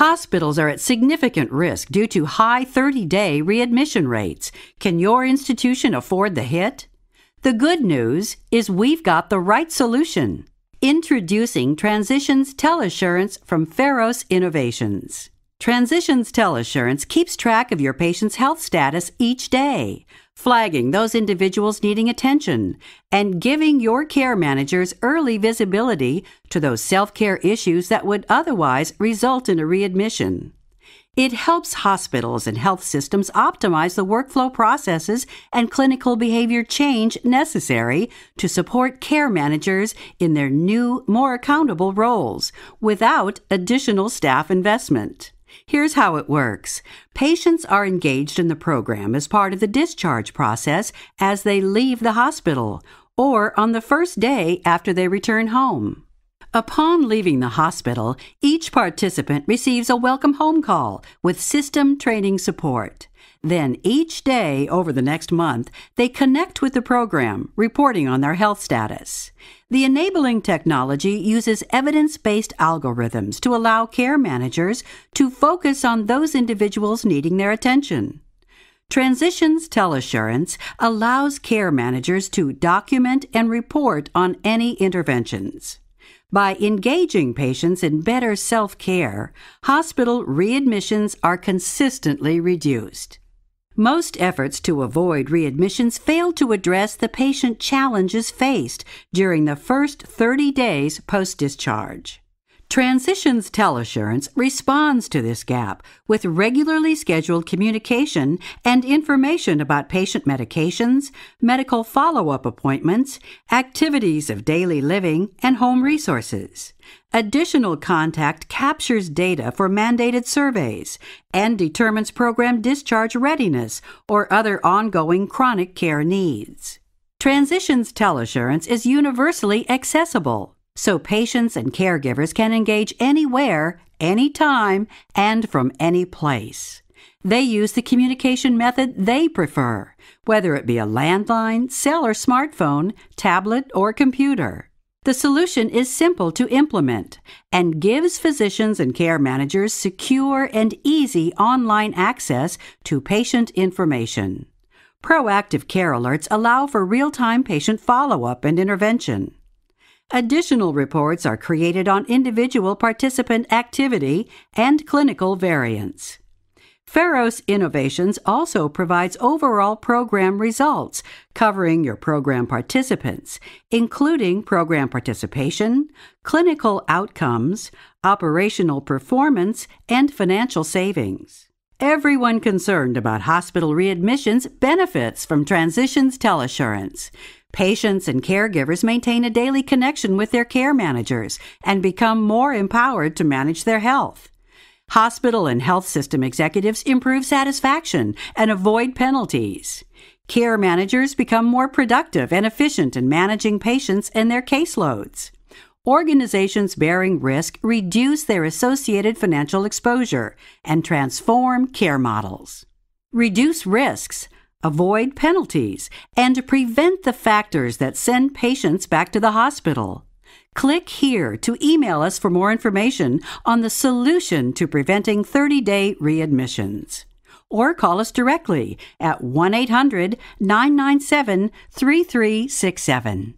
Hospitals are at significant risk due to high 30 day readmission rates. Can your institution afford the hit? The good news is we've got the right solution. Introducing Transitions Teleassurance from Pharos Innovations. Transitions Assurance keeps track of your patient's health status each day, flagging those individuals needing attention and giving your care managers early visibility to those self care issues that would otherwise result in a readmission. It helps hospitals and health systems optimize the workflow processes and clinical behavior change necessary to support care managers in their new, more accountable roles without additional staff investment. Here's how it works patients are engaged in the program as part of the discharge process as they leave the hospital or on the first day after they return home. Upon leaving the hospital, each participant receives a welcome home call with system training support. Then each day over the next month, they connect with the program, reporting on their health status. The enabling technology uses evidence based algorithms to allow care managers to focus on those individuals needing their attention. Transitions Teleassurance allows care managers to document and report on any interventions. By engaging patients in better self care, hospital readmissions are consistently reduced. Most efforts to avoid readmissions fail to address the patient challenges faced during the first 30 days post discharge. Transitions Telassurance responds to this gap with regularly scheduled communication and information about patient medications, medical follow up appointments, activities of daily living, and home resources. Additional contact captures data for mandated surveys and determines program discharge readiness or other ongoing chronic care needs. Transitions Telassurance is universally accessible so patients and caregivers can engage anywhere, anytime, and from any place. They use the communication method they prefer, whether it be a landline, cell or smartphone, tablet, or computer. The solution is simple to implement and gives physicians and care managers secure and easy online access to patient information. Proactive care alerts allow for real time patient follow up and intervention. Additional reports are created on individual participant activity and clinical variance. Pharos Innovations also provides overall program results covering your program participants, including program participation, clinical outcomes, operational performance, and financial savings. Everyone concerned about hospital readmissions benefits from Transitions Teleassurance. Patients and caregivers maintain a daily connection with their care managers and become more empowered to manage their health. Hospital and health system executives improve satisfaction and avoid penalties. Care managers become more productive and efficient in managing patients and their caseloads. Organizations bearing risk reduce their associated financial exposure and transform care models. Reduce risks avoid penalties, and prevent the factors that send patients back to the hospital. Click here to email us for more information on the solution to preventing 30 day readmissions. Or call us directly at 1 800 997 3367.